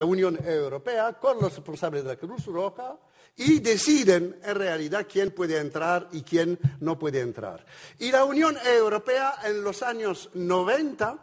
la Unión Europea con los responsables de la Cruz Roja y deciden en realidad quién puede entrar y quién no puede entrar. Y la Unión Europea en los años 90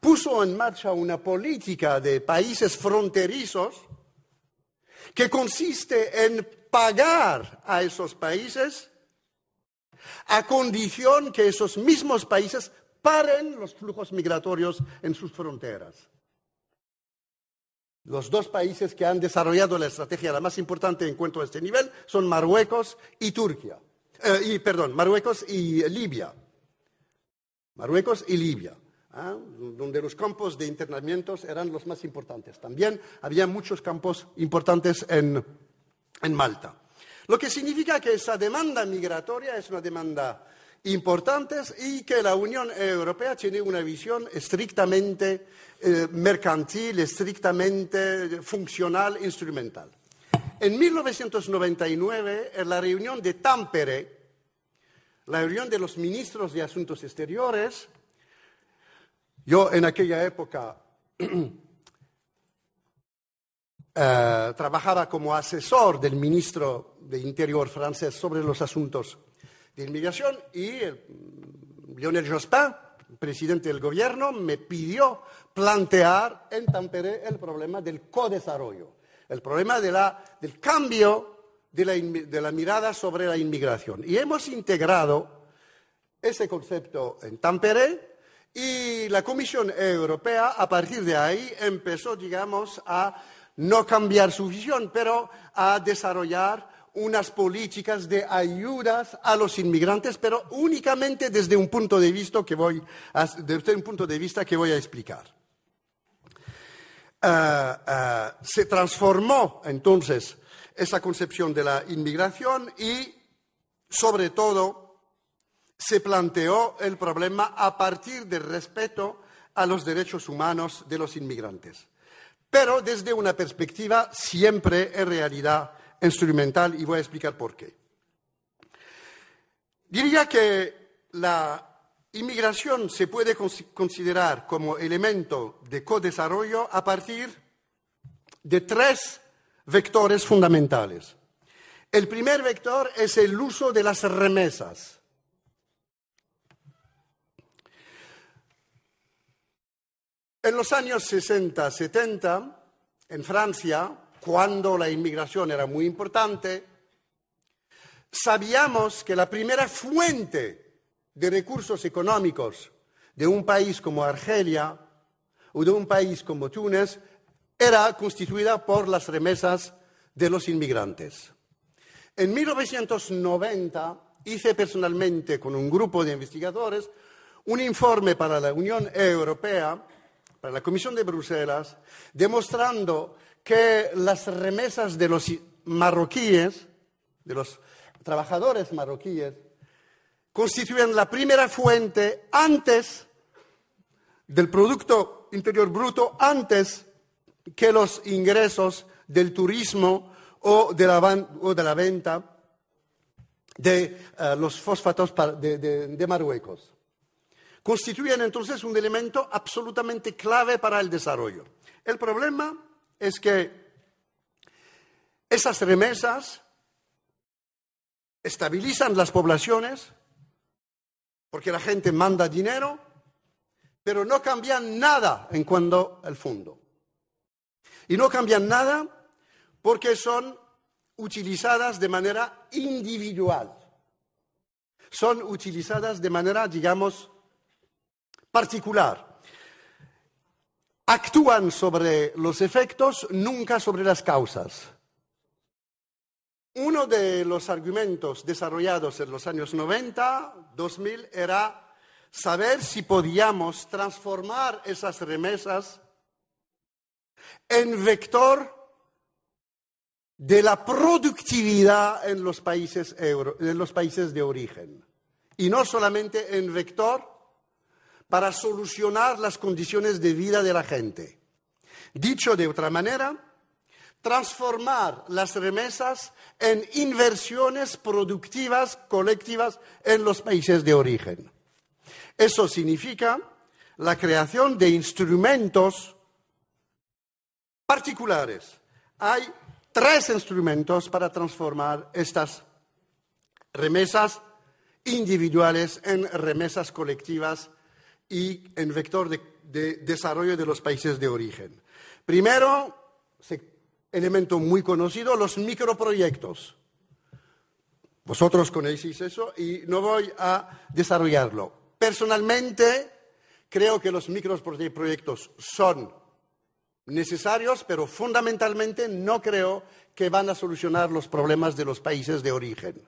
puso en marcha una política de países fronterizos que consiste en pagar a esos países a condición que esos mismos países paren los flujos migratorios en sus fronteras. Los dos países que han desarrollado la estrategia la más importante en cuanto a este nivel son Marruecos y Turquía. Eh, y, perdón, Marruecos y Libia. Marruecos y Libia. ¿ah? donde los campos de internamientos eran los más importantes. También había muchos campos importantes en, en Malta. Lo que significa que esa demanda migratoria es una demanda importantes y que la Unión Europea tiene una visión estrictamente eh, mercantil, estrictamente funcional, instrumental. En 1999, en la reunión de Tampere, la reunión de los ministros de Asuntos Exteriores, yo en aquella época eh, trabajaba como asesor del ministro de Interior francés sobre los asuntos inmigración y eh, Lionel Jospin, presidente del gobierno, me pidió plantear en Tampere el problema del codesarrollo, el problema de la, del cambio de la, de la, mirada sobre la inmigración. Y hemos integrado ese concepto en Tampere y la Comisión Europea a partir de ahí empezó, digamos, a no cambiar su visión, pero a desarrollar unas políticas de ayudas a los inmigrantes, pero únicamente desde un punto de vista que voy a, desde un punto de vista que voy a explicar. Ah, ah, se transformó entonces esa concepción de la inmigración y, sobre todo, se planteó el problema a partir del respeto a los derechos humanos de los inmigrantes, pero desde una perspectiva siempre en realidad instrumental y voy a explicar por qué. Diría que la inmigración se puede considerar como elemento de co-desarrollo a partir de tres vectores fundamentales. El primer vector es el uso de las remesas. En los años 60-70, en Francia, cuando la inmigración era muy importante, sabíamos que la primera fuente de recursos económicos de un país como Argelia o de un país como Túnez era constituida por las remesas de los inmigrantes. En 1990 hice personalmente con un grupo de investigadores un informe para la Unión Europea, para la Comisión de Bruselas, demostrando que las remesas de los marroquíes, de los trabajadores marroquíes, constituyen la primera fuente antes del Producto Interior Bruto, antes que los ingresos del turismo o de la, o de la venta de eh, los fósfatos de, de Marruecos. Constituyen entonces un elemento absolutamente clave para el desarrollo. El problema es que esas remesas estabilizan las poblaciones, porque la gente manda dinero, pero no cambian nada en cuanto al fondo. Y no cambian nada porque son utilizadas de manera individual. Son utilizadas de manera, digamos, particular actúan sobre los efectos, nunca sobre las causas. Uno de los argumentos desarrollados en los años 90, 2000, era saber si podíamos transformar esas remesas en vector de la productividad en los países, en los países de origen. Y no solamente en vector para solucionar las condiciones de vida de la gente. Dicho de otra manera, transformar las remesas en inversiones productivas colectivas en los países de origen. Eso significa la creación de instrumentos particulares. Hay tres instrumentos para transformar estas remesas individuales en remesas colectivas y en vector de, desarrollo de los países de origen. Primero, elemento muy conocido, los microproyectos. Vosotros conocéis eso y no voy a desarrollarlo. Personalmente, creo que los microproyectos son necesarios, pero fundamentalmente no creo que van a solucionar los problemas de los países de origen.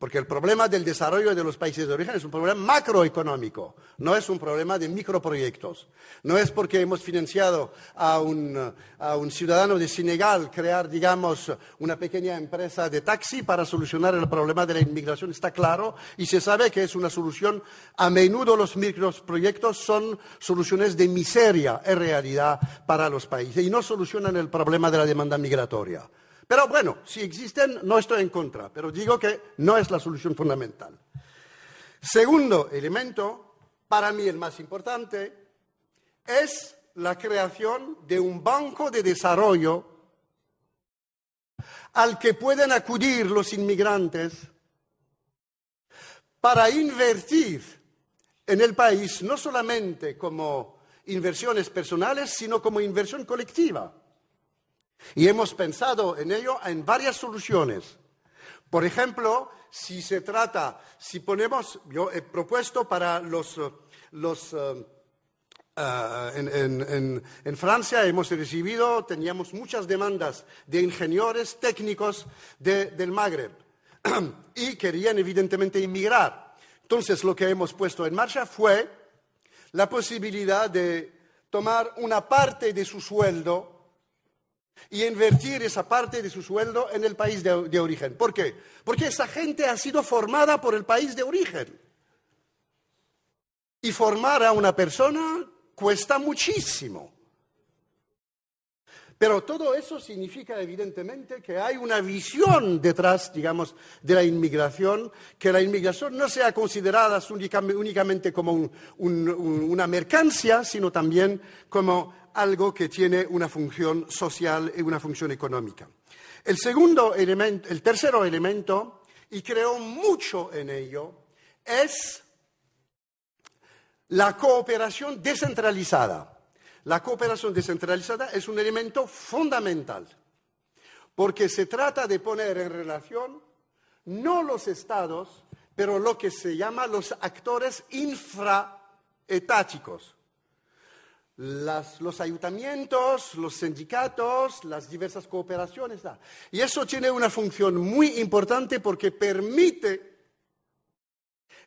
Porque el problema del desarrollo de los países de origen es un problema macroeconómico, no es un problema de microproyectos. No es porque hemos financiado a un, ciudadano de Senegal crear, digamos, una pequeña empresa de taxi para solucionar el problema de la inmigración, está claro, y se sabe que es una solución. A menudo los microproyectos son soluciones de miseria en realidad para los países y no solucionan el problema de la demanda migratoria. Pero bueno, si existen, no estoy en contra, pero digo que no es la solución fundamental. Segundo elemento, para mí el más importante, es la creación de un banco de desarrollo al que pueden acudir los inmigrantes para invertir en el país, no solamente como inversiones personales, sino como inversión colectiva. Y hemos pensado en ello en varias soluciones. Por ejemplo, si se trata, si ponemos, yo he propuesto para los, eh, los eh, eh, en, Francia hemos recibido, teníamos muchas demandas de ingenieros técnicos del Magreb y querían evidentemente inmigrar. Entonces lo que hemos puesto en marcha fue la posibilidad de tomar una parte de su sueldo y invertir esa parte de su sueldo en el país de, origen. ¿Por qué? Porque esa gente ha sido formada por el país de origen. Y formar a una persona cuesta muchísimo. Pero todo eso significa evidentemente que hay una visión detrás, digamos, de la inmigración, que la inmigración no sea considerada únicamente como una mercancía, sino también como algo que tiene una función social y una función económica. El, segundo elemento, el tercer elemento, y creo mucho en ello, es la cooperación descentralizada. La cooperación descentralizada es un elemento fundamental, porque se trata de poner en relación no los estados, pero lo que se llama los actores infraetáticos las, los ayuntamientos, los sindicatos, las diversas cooperaciones. Y eso tiene una función muy importante porque permite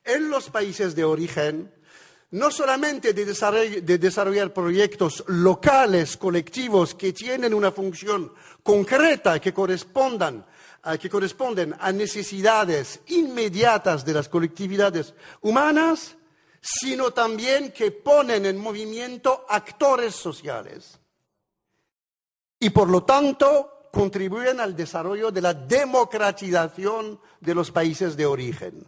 en los países de origen no solamente de desarrollar, proyectos locales, colectivos, que tienen una función concreta, que correspondan que corresponden a necesidades inmediatas de las colectividades humanas, sino también que ponen en movimiento actores sociales. Y por lo tanto contribuyen al desarrollo de la democratización de los países de origen.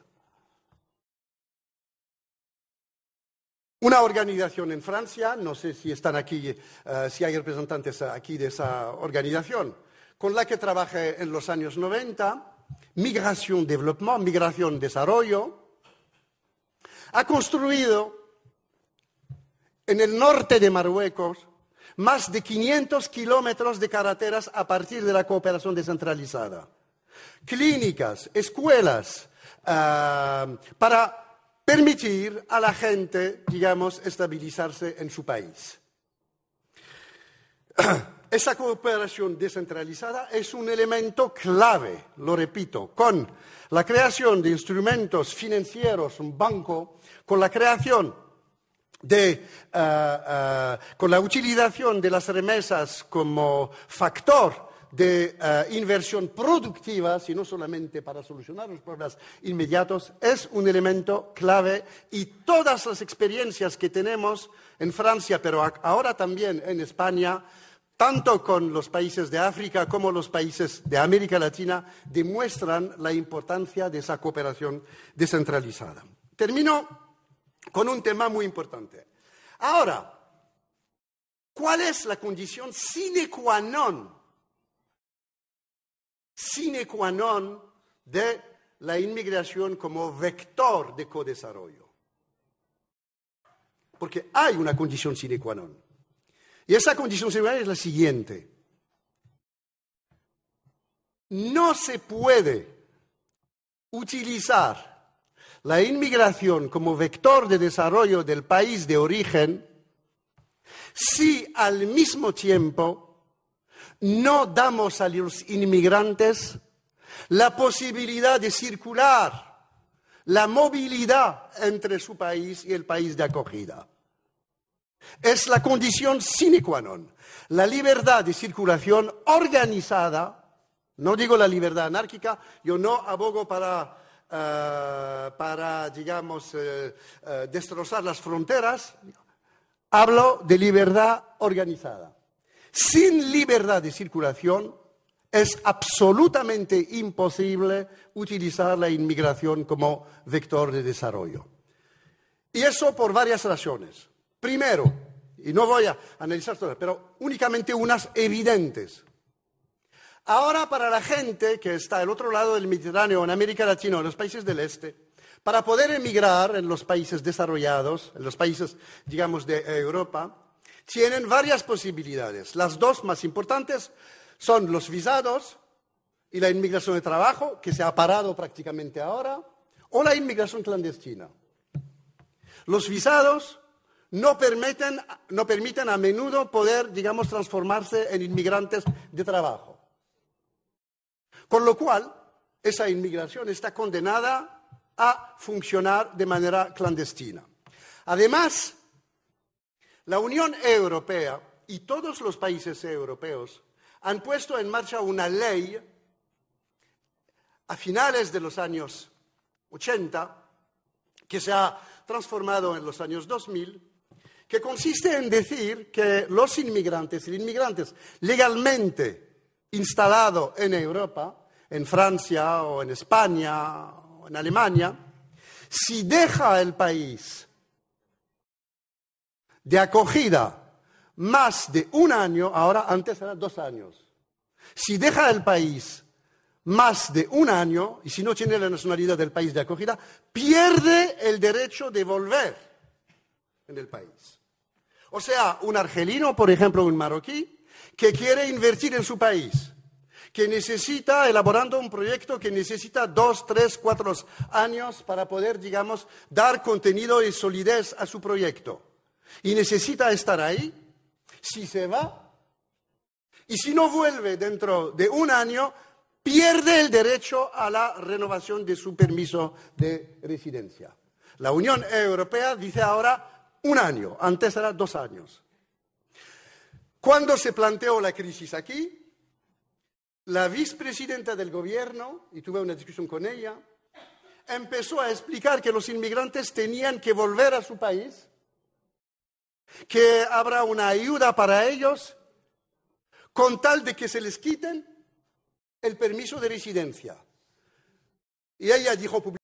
Una organización en Francia, no sé si están aquí, eh, si hay representantes aquí de esa organización, con la que trabajé en los años 90, Migración Development, Migración Desarrollo, ha construido en el norte de Marruecos más de 500 kilómetros de carreteras a partir de la cooperación descentralizada. Clínicas, escuelas, ah, para permitir a la gente, digamos, estabilizarse en su país. Esa cooperación descentralizada es un elemento clave, lo repito, con la creación de instrumentos financieros, un banco, con la creación de, eh, eh, con la utilización de las remesas como factor de eh, inversión productiva, sino solamente para solucionar los problemas inmediatos, es un elemento clave y todas las experiencias que tenemos en Francia, pero ahora también en España, tanto con los países de África como los países de América Latina, demuestran la importancia de esa cooperación descentralizada. Termino con un tema muy importante. Ahora, ¿cuál es la condición sine qua non? Sine qua non de la inmigración como vector de codesarrollo. Porque hay una condición sine qua non. Y esa condición similar es la siguiente. No se puede utilizar la inmigración como vector de desarrollo del país de origen si al mismo tiempo no damos a los inmigrantes la posibilidad de circular, la movilidad entre su país y el país de acogida. Es la condición sine qua non. La libertad de circulación organizada, no digo la libertad anárquica, yo no abogo para, eh, digamos, eh, eh, destrozar las fronteras, hablo de libertad organizada. Sin libertad de circulación es absolutamente imposible utilizar la inmigración como vector de desarrollo. Y eso por varias razones. Primero, y no voy a analizar todas, pero únicamente unas evidentes. Ahora, para la gente que está del otro lado del Mediterráneo, en América Latina, en los países del este, para poder emigrar en los países desarrollados, en los países, digamos, de Europa, tienen varias posibilidades. Las dos más importantes son los visados y la inmigración de trabajo, que se ha parado prácticamente ahora, o la inmigración clandestina. Los visados no permiten, a menudo poder, digamos, transformarse en inmigrantes de trabajo. Con lo cual, esa inmigración está condenada a funcionar de manera clandestina. Además, la Unión Europea y todos los países europeos han puesto en marcha una ley a finales de los años 80, que se ha transformado en los años 2000, que consiste en decir que los inmigrantes y inmigrantes legalmente instalados en Europa, en Francia o en España o en Alemania, si deja el país de acogida más de un año, ahora antes eran dos años, si deja el país más de un año y si no tiene la nacionalidad del país de acogida, pierde el derecho de volver en el país. O sea, un argelino, por ejemplo, un marroquí, que quiere invertir en su país, que necesita, elaborando un proyecto que necesita dos, tres, cuatro años para poder, digamos, dar contenido y solidez a su proyecto. Y necesita estar ahí. Si se va, y si no vuelve dentro de un año, pierde el derecho a la renovación de su permiso de residencia. La Unión Europea dice ahora, un año, antes era dos años. Cuando se planteó la crisis aquí, la vicepresidenta del gobierno, y tuve una discusión con ella, empezó a explicar que los inmigrantes tenían que volver a su país, que habrá una ayuda para ellos, con tal de que se les quiten el permiso de residencia. Y ella dijo